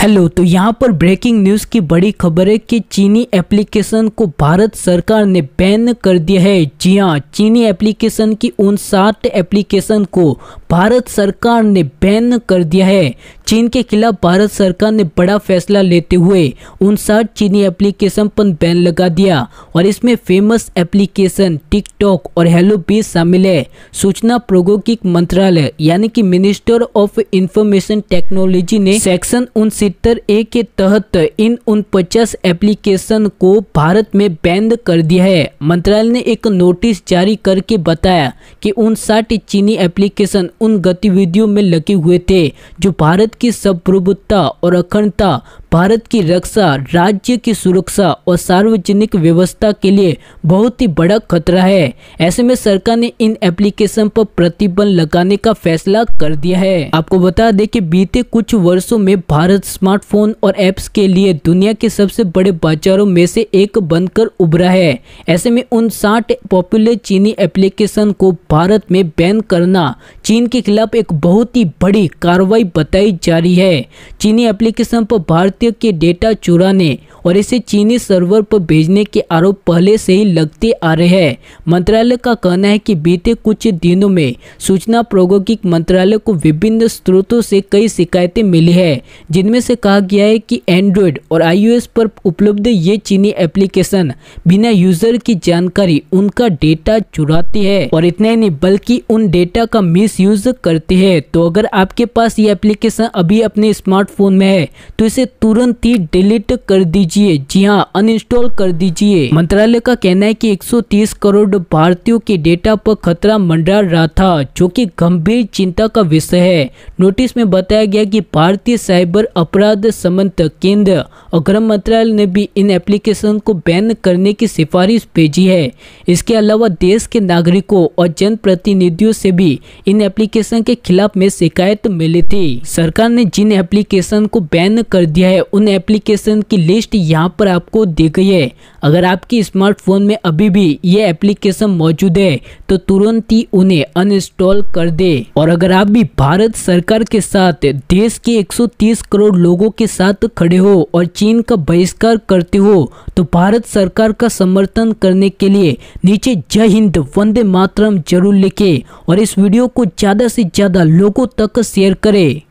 hello तो यहाँ पर ब्रेकिंग न्यूज़ की बड़ी खबर है कि चीनी एप्लीकेशन को भारत सरकार ने बैन कर दिया है जी हाँ चीनी एप्लीकेशन की उन सात एप्लीकेशन को भारत सरकार ने बैन कर दिया है चीन के खिलाफ भारत सरकार ने बड़ा फैसला लेते हुए उन सात चीनी एप्लीकेशन पर बैन लगा दिया और इसमें फेमस एप्लीकेशन टिकटॉक और हेलो भी शामिल है सूचना प्रौद्योगिक मंत्रालय यानी कि मिनिस्टर ऑफ इंफॉर्मेशन टेक्नोलॉजी ने सेक्शन उन तिहत्तर ए के तहत इन उनपचास एप्लीकेशन को भारत में बैंड कर दिया है मंत्रालय ने एक नोटिस जारी करके बताया कि उन साठ चीनी एप्लीकेशन उन गतिविधियों में लगे हुए थे जो भारत की संप्रभुता और अखंडता भारत की रक्षा राज्य की सुरक्षा और सार्वजनिक व्यवस्था के लिए बहुत ही बड़ा खतरा है ऐसे में सरकार ने इन एप्लीकेशन पर प्रतिबंध लगाने का फैसला कर दिया है आपको बता दें कि बीते कुछ वर्षों में भारत स्मार्टफोन और एप्स के लिए दुनिया के सबसे बड़े बाजारों में से एक बनकर उभरा है ऐसे में उन साठ पॉपुलर चीनी एप्लीकेशन को भारत में बैन करना चीन के खिलाफ एक बहुत ही बड़ी कार्रवाई बताई जा रही है चीनी एप्लीकेशन पर भारत भारतीयों के डेटा चुराने और इसे चीनी सर्वर पर भेजने के आरोप पहले से ही लगते आ रहे हैं मंत्रालय का कहना है कि बीते कुछ दिनों में सूचना प्रौद्योगिक मंत्रालय को विभिन्न स्रोतों से कई शिकायतें मिली है जिनमें से कहा गया है कि एंड्रॉयड और आईओएस पर उपलब्ध ये चीनी एप्लीकेशन बिना यूजर की जानकारी उनका डेटा चुराती है और इतना ही नहीं बल्कि उन डेटा का मिस करती है तो अगर आपके पास ये एप्लीकेशन अभी अपने स्मार्टफोन में है तो इसे तुरंत ही डिलीट कर दीजिए जी हाँ अनइंस्टॉल कर दीजिए मंत्रालय का कहना है कि 130 करोड़ भारतीयों के डेटा पर खतरा मंडरा रहा था जो कि गंभीर चिंता का विषय है नोटिस में बताया गया कि भारतीय साइबर अपराध समन्त केंद्र और गृह मंत्रालय ने भी इन एप्लीकेशन को बैन करने की सिफारिश भेजी है इसके अलावा देश के नागरिकों और जनप्रतिनिधियों से भी इन एप्लीकेशन के खिलाफ में शिकायत मिली थी सरकार ने जिन एप्लीकेशन को बैन कर दिया है है उन एप्लीकेशन की लिस्ट यहाँ पर आपको दी गई है अगर आपके स्मार्टफोन में अभी भी ये एप्लीकेशन मौजूद है तो तुरंत ही उन्हें अनइंस्टॉल कर दे और अगर आप भी भारत सरकार के साथ देश के 130 करोड़ लोगों के साथ खड़े हो और चीन का बहिष्कार करते हो तो भारत सरकार का समर्थन करने के लिए नीचे जय हिंद वंदे मातरम जरूर लिखे और इस वीडियो को ज़्यादा से ज़्यादा लोगों तक शेयर करें